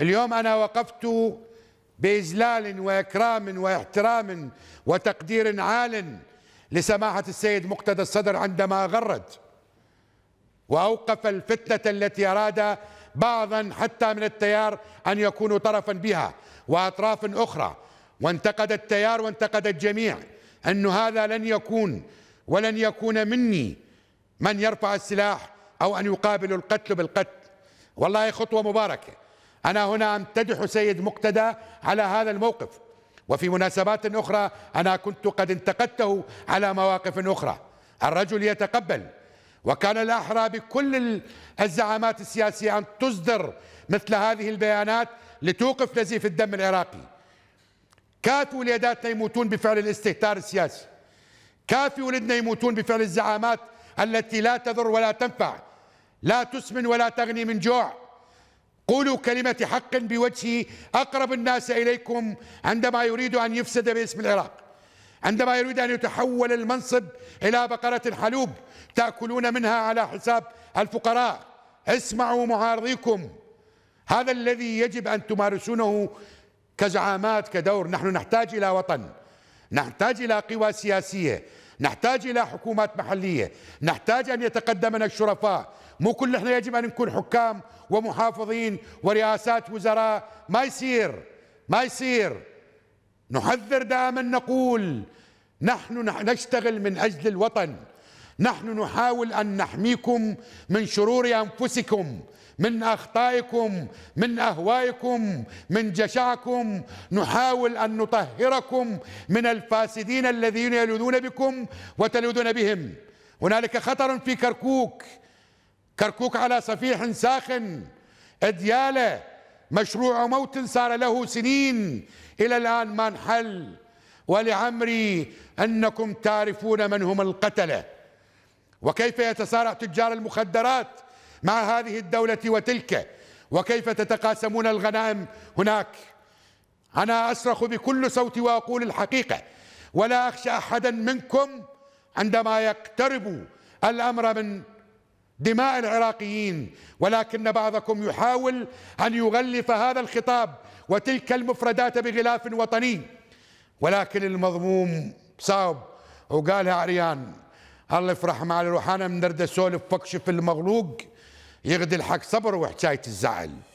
اليوم أنا وقفت بإجلال وإكرام واحترام وتقدير عال لسماحة السيد مقتدى الصدر عندما غرد وأوقف الفتنة التي أراد بعضا حتى من التيار أن يكونوا طرفا بها وأطراف أخرى وانتقد التيار وانتقد الجميع أن هذا لن يكون ولن يكون مني من يرفع السلاح أو أن يقابل القتل بالقتل والله خطوة مباركة أنا هنا أمتدح سيد مقتدى على هذا الموقف وفي مناسبات أخرى أنا كنت قد انتقدته على مواقف أخرى الرجل يتقبل وكان الأحرى بكل الزعامات السياسية أن تصدر مثل هذه البيانات لتوقف نزيف الدم العراقي كافي ولداتنا يموتون بفعل الاستهتار السياسي كافي ولدنا يموتون بفعل الزعامات التي لا تضر ولا تنفع لا تسمن ولا تغني من جوع قولوا كلمة حق بوجه أقرب الناس إليكم عندما يريد أن يفسد باسم العراق عندما يريد أن يتحول المنصب إلى بقرة حلوب تأكلون منها على حساب الفقراء اسمعوا معارضيكم هذا الذي يجب أن تمارسونه كزعامات كدور نحن نحتاج إلى وطن نحتاج إلى قوى سياسية نحتاج إلى حكومات محلية نحتاج أن يتقدمنا الشرفاء مو كل احنا يجب أن نكون حكام ومحافظين ورئاسات وزراء ما يصير ما يصير نحذر دائما نقول نحن نشتغل من أجل الوطن نحن نحاول أن نحميكم من شرور أنفسكم من أخطائكم من أهوائكم من جشعكم نحاول أن نطهركم من الفاسدين الذين يلوذون بكم وتلوذون بهم هنالك خطر في كركوك كركوك على صفيح ساخن ادياله مشروع موت صار له سنين الى الان ما انحل ولعمري انكم تعرفون من هم القتله وكيف يتسارع تجار المخدرات مع هذه الدولة وتلك وكيف تتقاسمون الغنائم هناك أنا أصرخ بكل صوتي وأقول الحقيقة ولا أخشى أحدا منكم عندما يقترب الأمر من دماء العراقيين ولكن بعضكم يحاول أن يغلف هذا الخطاب وتلك المفردات بغلاف وطني ولكن المضموم صعب وقالها عريان الله يفرح مع روحانا من درد سولف في المغلوق يغدي الحق صبر وحكاية الزعل